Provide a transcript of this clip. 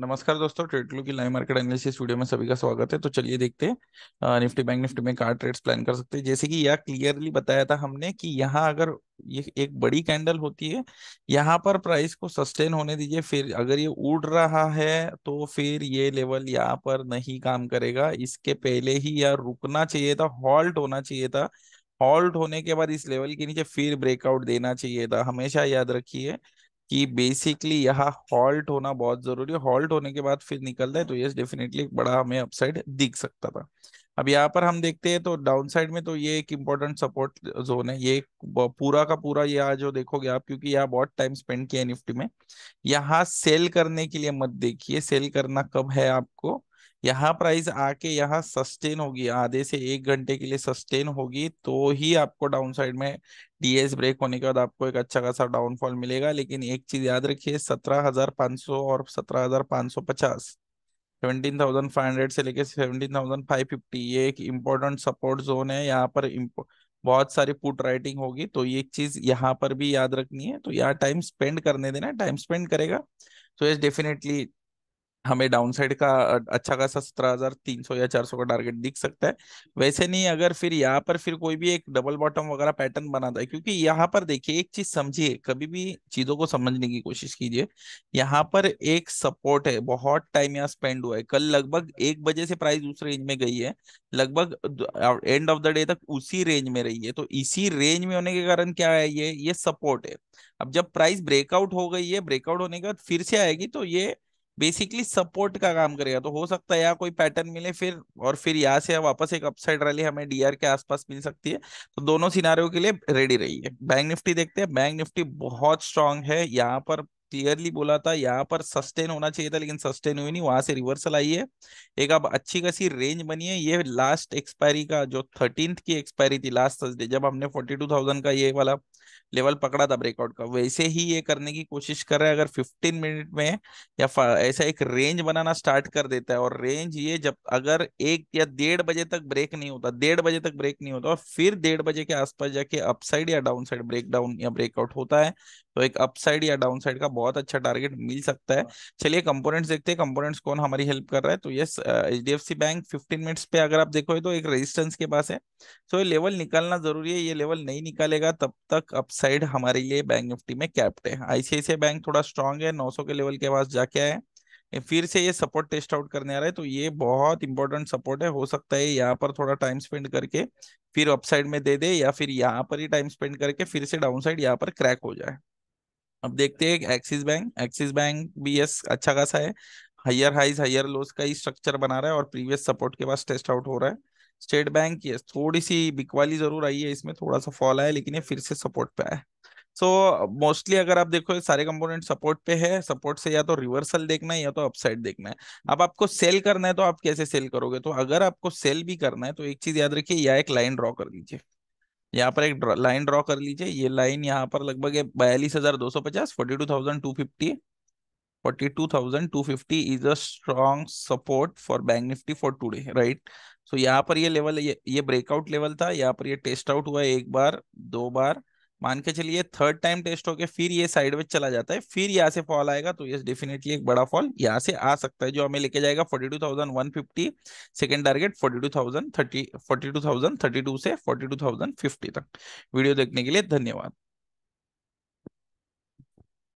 नमस्कार दोस्तों ट्रेडलो की लाइव मार्केट एनालिसिस वीडियो में सभी का स्वागत है तो चलिए देखते हैं निफ्टी बैंक निफ्टी में कार ट्रेड्स प्लान कर सकते हैं जैसे कि यह क्लियरली बताया था हमने कि यहाँ अगर ये एक बड़ी कैंडल होती है यहाँ पर प्राइस को सस्टेन होने दीजिए फिर अगर ये उड़ रहा है तो फिर ये लेवल यहाँ पर नहीं काम करेगा इसके पहले ही यह रुकना चाहिए था हॉल्ट होना चाहिए था हॉल्ट होने के बाद इस लेवल के नीचे फिर ब्रेकआउट देना चाहिए था हमेशा याद रखिए कि बेसिकली यहाँ हॉल्ट होना बहुत जरूरी है हॉल्ट होने के बाद फिर निकलता है तो यस डेफिनेटली बड़ा हमें अपसाइड दिख सकता था अब यहाँ पर हम देखते हैं तो डाउन साइड में तो ये एक इम्पोर्टेंट सपोर्ट जोन है ये पूरा का पूरा ये आज जो देखोगे आप क्योंकि यहाँ बहुत टाइम स्पेंड किया है निफ्टी में यहाँ सेल करने के लिए मत देखिए सेल करना कब है आपको यहाँ प्राइस आके यहाँ सस्टेन होगी आधे से एक घंटे के लिए सस्टेन होगी तो ही आपको डाउन साइड में डीएस ब्रेक होने के बाद आपको एक अच्छा खासा डाउनफॉल मिलेगा लेकिन एक चीज याद रखिए सत्रह हजार पाँच सौ और सत्रह हजार पाँच सौ पचास सेवनटीन थाउजेंड फाइव हंड्रेड से लेकर सेवनटीन थाउजेंड फाइव फिफ्टी ये एक इम्पोर्टेंट सपोर्ट जोन है यहाँ पर बहुत सारी पुट राइटिंग होगी तो ये चीज यहाँ पर भी याद रखनी है तो यहाँ टाइम स्पेंड करने देना टाइम स्पेंड करेगा तो ये डेफिनेटली हमें डाउनसाइड का अच्छा खासा सत्रह हजार तीन सौ या चार सौ का टारगेट दिख सकता है वैसे नहीं अगर फिर यहाँ पर फिर कोई भी एक डबल बॉटम वगैरह पैटर्न बनाता है क्योंकि यहाँ पर देखिए एक चीज समझिए कभी भी चीजों को समझने की कोशिश कीजिए यहाँ पर एक सपोर्ट है बहुत टाइम यहाँ स्पेंड हुआ है कल लगभग एक बजे से प्राइस उस रेंज में गई है लगभग एंड ऑफ द डे तक उसी रेंज में रही है तो इसी रेंज में होने के कारण क्या है ये ये सपोर्ट है अब जब प्राइस ब्रेकआउट हो गई है ब्रेकआउट होने के बाद फिर से आएगी तो ये बेसिकली सपोर्ट का काम करेगा तो हो सकता है यहाँ कोई पैटर्न मिले फिर और फिर यहाँ से वापस एक अपसाइड रैली हमें डीआर के आसपास मिल सकती है तो दोनों सिनारियों के लिए रेडी रहिए बैंक निफ्टी देखते हैं बैंक निफ्टी बहुत स्ट्रांग है यहाँ पर क्लियरली बोला था यहाँ पर सस्टेन होना चाहिए था लेकिन सस्टेन हुई नहीं वहां से रिवर्सल आई है एक अब अच्छी खासी रेंज बनी है ये लास्ट एक्सपायरी का जो थर्टीन की एक्सपायरी थी लास्ट थर्सडे जब हमने फोर्टी टू थाउजेंड का ये वाला लेवल पकड़ा था ब्रेकआउट का वैसे ही ये करने की कोशिश कर रहा है अगर फिफ्टीन मिनट में या ऐसा एक रेंज बनाना स्टार्ट कर देता है और रेंज ये जब अगर एक या डेढ़ बजे तक ब्रेक नहीं होता डेढ़ बजे तक ब्रेक नहीं होता और फिर डेढ़ बजे के आसपास जाके अपसाइड या डाउन साइड ब्रेक डाउन या ब्रेकआउट होता है तो एक अपसाइड या डाउनसाइड का बहुत अच्छा टारगेट मिल सकता है हाँ। चलिए कंपोनेंट्स देखते हैं कंपोनेंट्स कौन हमारी हेल्प कर रहा है तो yes H D F C bank fifteen minutes पे अगर आप देखो तो एक रेजिस्टेंस के पास है तो ये लेवल निकालना जरूरी है ये लेवल नहीं निकालेगा तब तक अपसाइड हमारे लिए बैंक निफ्टी में कैप्ट है आईसीआईसीआई बैंक थोड़ा स्ट्रांग है नौ के लेवल के पास जाके आए फिर से ये सपोर्ट टेस्ट आउट करने आ रहा है तो ये बहुत इंपॉर्टेंट सपोर्ट है हो सकता है यहाँ पर थोड़ा टाइम स्पेंड करके फिर अपसाइड में दे दे या फिर यहाँ पर ही टाइम स्पेंड करके फिर से डाउनसाइड यहाँ पर क्रैक हो जाए अब देखते हैं एक्सिस बैंक एक्सिस बैंक भी यस अच्छा खासा है हायर हाइज हायर लोस का ही स्ट्रक्चर बना रहा है और प्रीवियस सपोर्ट के पास टेस्ट आउट हो रहा है स्टेट बैंक यस थोड़ी सी बिकवाली जरूर आई है इसमें थोड़ा सा फॉल आया लेकिन ये फिर से सपोर्ट पे आया सो so, मोस्टली अगर आप देखो सारे कंपोनेंट सपोर्ट पे है सपोर्ट से या तो रिवर्सल देखना है या तो अपसाइड देखना है अब आपको सेल करना है तो आप कैसे सेल करोगे तो अगर आपको सेल भी करना है तो एक चीज याद रखिए या एक लाइन ड्रॉ कर लीजिए यहाँ पर एक लाइन ड्रॉ कर लीजिए ये लाइन यहाँ पर लगभग है बयालीस हजार दो सौ पचास forty two thousand two fifty forty two thousand two fifty is a strong support for bank Nifty for today right so यहाँ पर ये लेवल ये ये ब्रेकआउट लेवल था यहाँ पर ये टेस्ट आउट हुआ एक बार दो बार मान के चलिए थर्ड टाइम टेस्ट होके फिर ये साइड में चला जाता है फिर यहाँ से फॉल आएगा तो ये डेफिनेटली एक बड़ा फॉल यहाँ से आ सकता है जो हमें लेके जाएगा forty two thousand one fifty second target forty two thousand thirty forty two thousand thirty two से फोर्टी टू थाउजेंड फिफ्टी तक वीडियो देखने के लिए धन्यवाद